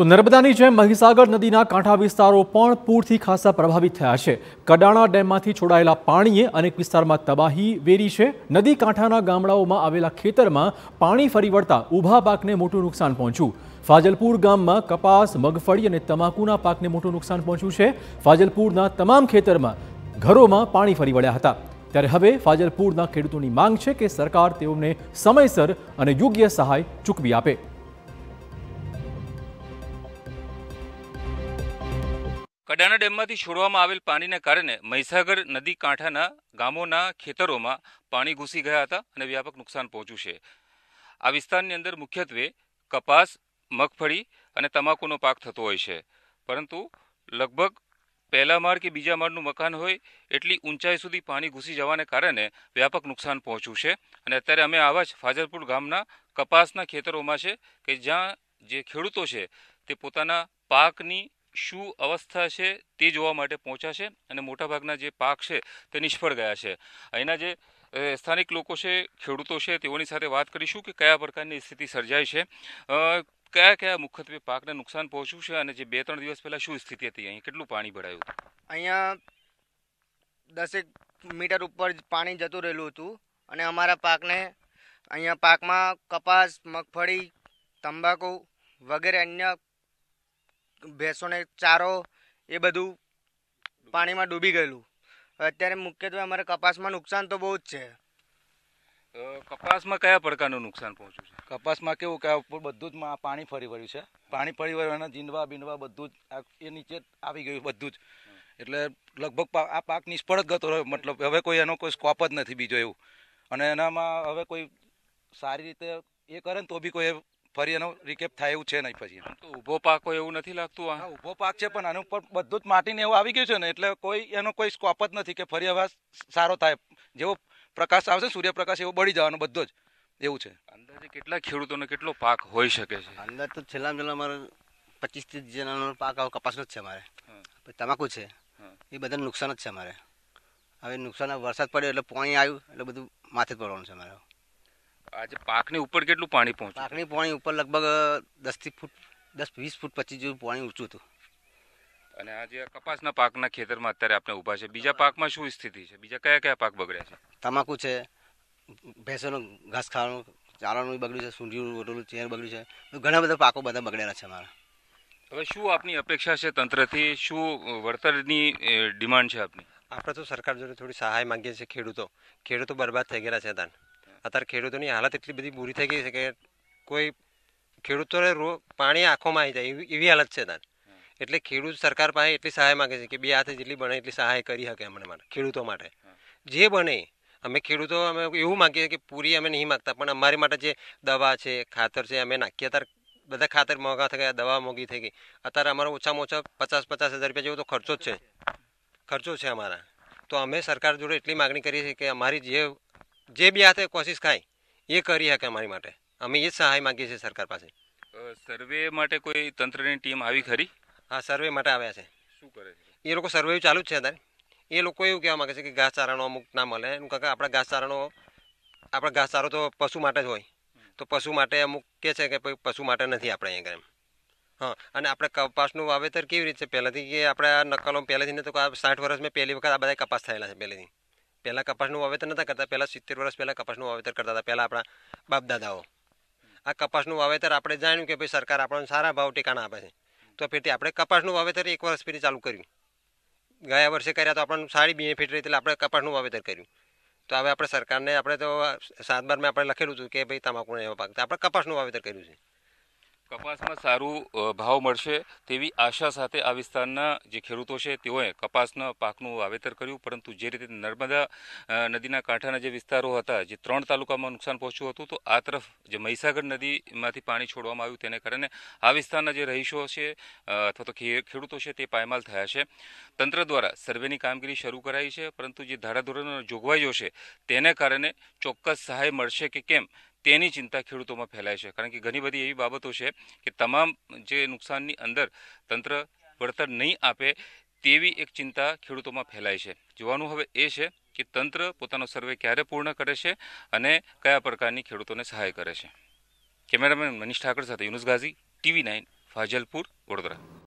તો નર્મદાની જેમ મહીસાગર નદીના કાંઠા વિસ્તારો પણ પૂરથી ખાસા પ્રભાવિત થયા છે કડાણા ડેમમાંથી છોડાયેલા પાણીએ અનેક વિસ્તારમાં તબાહી વેરી છે નદી કાંઠાના ગામડાઓમાં આવેલા ખેતરમાં પાણી ફરી વળતા ઊભા પાકને મોટું નુકસાન પહોંચ્યું ફાજલપુર ગામમાં કપાસ મગફળી અને તમાકુના પાકને મોટું નુકસાન પહોંચ્યું છે ફાજલપુરના તમામ ખેતરમાં ઘરોમાં પાણી ફરી વળ્યા હતા ત્યારે હવે ફાજલપુરના ખેડૂતોની માંગ છે કે સરકાર તેઓને સમયસર અને યોગ્ય સહાય ચૂકવી આપે કડાણા ડેમમાંથી છોડવામાં આવેલ પાણીને કારણે મહીસાગર નદી કાંઠાના ગામોના ખેતરોમાં પાણી ઘૂસી ગયા હતા અને વ્યાપક નુકસાન પહોંચ્યું છે આ વિસ્તારની અંદર મુખ્યત્વે કપાસ મગફળી અને તમાકુનો પાક થતો હોય છે પરંતુ લગભગ પહેલા માળ કે બીજા માળનું મકાન હોય એટલી ઊંચાઈ સુધી પાણી ઘૂસી જવાને કારણે વ્યાપક નુકસાન પહોંચ્યું છે અને અત્યારે અમે આવા જ ફાજલપુર ગામના કપાસના ખેતરોમાં છે કે જ્યાં જે ખેડૂતો છે તે પોતાના પાકની શું અવસ્થા છે તે જોવા માટે પહોંચ્યા છે અને મોટાભાગના જે પાક છે તે નિષ્ફળ ગયા છે અહીંના જે સ્થાનિક લોકો છે ખેડૂતો છે તેઓની સાથે વાત કરીશું કે કયા પ્રકારની સ્થિતિ સર્જાય છે કયા કયા મુખ્યત્વે પાકને નુકસાન પહોંચ્યું છે અને જે બે ત્રણ દિવસ પહેલાં શું સ્થિતિ હતી અહીં કેટલું પાણી ભરાયું અહીંયા દસેક મીટર ઉપર પાણી જતું રહેલું હતું અને અમારા પાકને અહીંયા પાકમાં કપાસ મગફળી તંબાકુ વગેરે અન્ય ભેંસોને ચારો એ બધું પાણીમાં ડૂબી ગયેલું અત્યારે મુખ્યત્વે અમારે કપાસમાં નુકસાન તો બહુ જ છે કપાસમાં કયા પ્રકારનું નુકસાન પહોંચ્યું છે કપાસમાં કેવું કે બધું જ પાણી ફરી વળ્યું છે પાણી ફરી વળ્યું જીંડવા બીંડવા બધું જ એ નીચે આવી ગયું બધું જ એટલે લગભગ આ પાક નિષ્ફળ જ ગતો રહ્યો મતલબ હવે કોઈ એનો કોઈ સ્કોપ જ નથી બીજો એવું અને એનામાં હવે કોઈ સારી રીતે એ કરે ને તો બી કોઈ ફરી એનો રિકેપ થાય એવું છે નહીં પછી ઊભો પાક હોય એવું નથી લાગતું આ ઊભો પાક છે પણ આનું પર બધું જ માટીને એવું આવી ગયું છે ને એટલે કોઈ એનો કોઈ સ્કોપ જ નથી કે ફરી હવે સારો થાય જેવો પ્રકાશ આવશે સૂર્યપ્રકાશ એવો બળી જવાનો બધો જ એવું છે અંદાજે કેટલા ખેડૂતોને કેટલો પાક હોઈ શકે છે અંદર તો છેલ્લા છેલ્લા મારો પચીસ ત્રીસ જણાનો પાક આવો કપાસનો જ છે અમારે તમાકુ છે એ બધાને નુકસાન જ છે અમારે હવે નુકસાન વરસાદ પડ્યો એટલે પાણી આવ્યું એટલે બધું માથે જ પડવાનું છે અમારે આજે પાકની ઉપર કેટલું પાણી પહોંચ્યું પાકની પાણી ઉપર લગભગ દસથી ફૂટ દસ વીસ ફૂટ પચીસ જેવું પાણી ઊંચું હતું અને આજે કપાસના પાકના ખેતરમાં અત્યારે આપણે ઊભા છે બીજા પાકમાં શું સ્થિતિ છે બીજા કયા કયા પાક બગડ્યા છે તમાકુ છે ભેંસોનું ઘાસ ખાવાનું ચારાનું બગડ્યું છે સૂંઢીનું રોટલું ચેર બગડ્યું છે ઘણા બધા પાકો બધા બગડેલા છે અમારા હવે શું આપની અપેક્ષા છે તંત્રથી શું વળતરની ડિમાન્ડ છે આપની આપણે તો સરકાર જોડે થોડી સહાય માંગીએ છીએ ખેડૂતો ખેડૂતો બરબાદ થઈ ગયેલા છે તાન અત્યારે ખેડૂતોની હાલત એટલી બધી પૂરી થઈ ગઈ છે કે કોઈ ખેડૂતોને રો પાણી આંખોમાં આવી જાય એવી એવી હાલત છે તાર એટલે ખેડૂત સરકાર પાસે એટલી સહાય માગે છે કે બે હાથે જેટલી બને એટલી સહાય કરી શકે અમને માટે ખેડૂતો માટે જે બને અમે ખેડૂતો અમે એવું માગીએ કે પૂરી અમે નહીં માગતા પણ અમારી માટે જે દવા છે ખાતર છે અમે નાખીએ અત્યારે બધા ખાતર મોંઘા થઈ ગયા દવા મોંઘી થઈ ગઈ અત્યારે અમારો ઓછામાં ઓછા પચાસ પચાસ હજાર રૂપિયા જેવો તો ખર્ચો જ છે ખર્ચો છે અમારા તો અમે સરકાર જોડે એટલી માગણી કરીએ છીએ કે અમારી જે જે બી હાથે કોશિશ થાય એ કરી શકે અમારી માટે અમે એ સહાય માગીએ છીએ સરકાર પાસે સર્વે માટે કોઈ તંત્રની ટીમ આવી ખરી હા સર્વે માટે આવ્યા છે શું કરે છે એ લોકો સર્વે ચાલુ જ છે અત્યારે એ લોકો એવું કહેવા માગે છે કે ઘાસચારાનો અમુક ના મળે એનું કાકા આપણા ઘાસચારાનો આપણે ઘાસચારો તો પશુ માટે જ હોય તો પશુ માટે અમુક કે છે કે પશુ માટે નથી આપણે અહીંયા એમ હા અને આપણે કપાસનું વાવેતર કેવી રીતે પહેલાંથી કે આપણે આ નકલો પહેલેથી ને તો સાઠ વર્ષ મેં પહેલી વખત આ બધા કપાસ થયેલા છે પહેલેથી પહેલાં કપાસનું વાવેતર નહોતા કરતા પહેલાં સિત્તેર વર્ષ પહેલાં કપાસનું વાવેતર કરતા હતા પહેલાં આપણા બાપદાદાઓ આ કપાસનું વાવેતર આપણે જાણ્યું કે ભાઈ સરકાર આપણને સારા ભાવ ટેકાણા આપે છે તો ફેરથી આપણે કપાસનું વાવેતર એક વર્ષ ફેરી ચાલુ કર્યું ગયા વર્ષે કર્યા તો આપણને સારી બેનિફિટ રહી એટલે આપણે કપાસનું વાવેતર કર્યું તો હવે આપણે સરકારને આપણે તો સાત બારમાં આપણે લખેલું હતું કે ભાઈ તમાકુને એવા પાક તો આપણે કપાસનું વાવેતર કર્યું છે કપાસમાં સારું ભાવ મળશે તેવી આશા સાથે આ વિસ્તારના જે ખેડૂતો છે તેઓએ કપાસના પાકનું વાવેતર કર્યું પરંતુ જે રીતે નર્મદા નદીના કાંઠાના જે વિસ્તારો હતા જે ત્રણ તાલુકામાં નુકસાન પહોંચ્યું હતું તો આ તરફ જે મહીસાગર નદીમાંથી પાણી છોડવામાં આવ્યું તેને કારણે આ વિસ્તારના જે રહીશો છે અથવા તો ખેડૂતો છે તે પાયમાલ થયા છે તંત્ર દ્વારા સર્વેની કામગીરી શરૂ કરાઈ છે પરંતુ જે ધારાધોરણો જોગવાઈઓ છે તેને કારણે ચોક્કસ સહાય મળશે કે કેમ તેની ચિંતા ખેડૂતોમાં ફેલાય છે કારણ કે ઘણી બધી એવી બાબતો છે કે તમામ જે નુકસાનની અંદર તંત્ર વળતર નહીં આપે તેવી એક ચિંતા ખેડૂતોમાં ફેલાય છે જોવાનું હવે એ છે કે તંત્ર પોતાનો સર્વે ક્યારે પૂર્ણ કરે છે અને કયા પ્રકારની ખેડૂતોને સહાય કરે છે કેમેરામેન મનીષ ઠાકર સાથે યુનુસ ગાઝી ટીવી નાઇન ફાજલપુર વડોદરા